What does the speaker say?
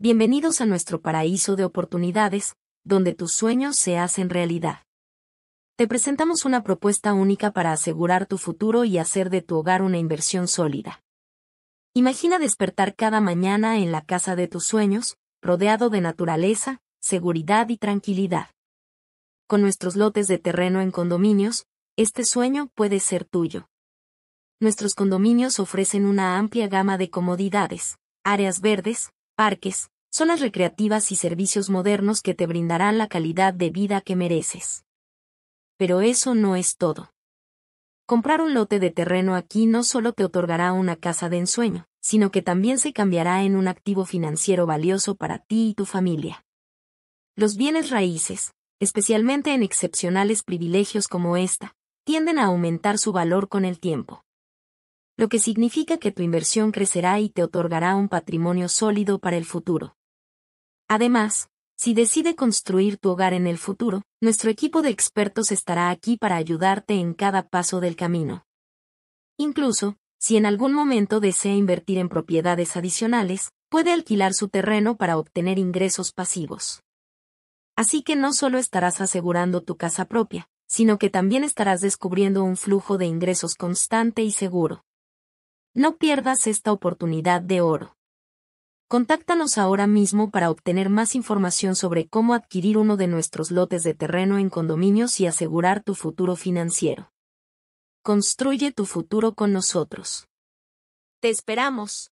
Bienvenidos a nuestro paraíso de oportunidades, donde tus sueños se hacen realidad. Te presentamos una propuesta única para asegurar tu futuro y hacer de tu hogar una inversión sólida. Imagina despertar cada mañana en la casa de tus sueños, rodeado de naturaleza, seguridad y tranquilidad. Con nuestros lotes de terreno en condominios, este sueño puede ser tuyo. Nuestros condominios ofrecen una amplia gama de comodidades, áreas verdes, parques, zonas recreativas y servicios modernos que te brindarán la calidad de vida que mereces. Pero eso no es todo. Comprar un lote de terreno aquí no solo te otorgará una casa de ensueño, sino que también se cambiará en un activo financiero valioso para ti y tu familia. Los bienes raíces, especialmente en excepcionales privilegios como esta, tienden a aumentar su valor con el tiempo lo que significa que tu inversión crecerá y te otorgará un patrimonio sólido para el futuro. Además, si decide construir tu hogar en el futuro, nuestro equipo de expertos estará aquí para ayudarte en cada paso del camino. Incluso, si en algún momento desea invertir en propiedades adicionales, puede alquilar su terreno para obtener ingresos pasivos. Así que no solo estarás asegurando tu casa propia, sino que también estarás descubriendo un flujo de ingresos constante y seguro. No pierdas esta oportunidad de oro. Contáctanos ahora mismo para obtener más información sobre cómo adquirir uno de nuestros lotes de terreno en condominios y asegurar tu futuro financiero. Construye tu futuro con nosotros. Te esperamos.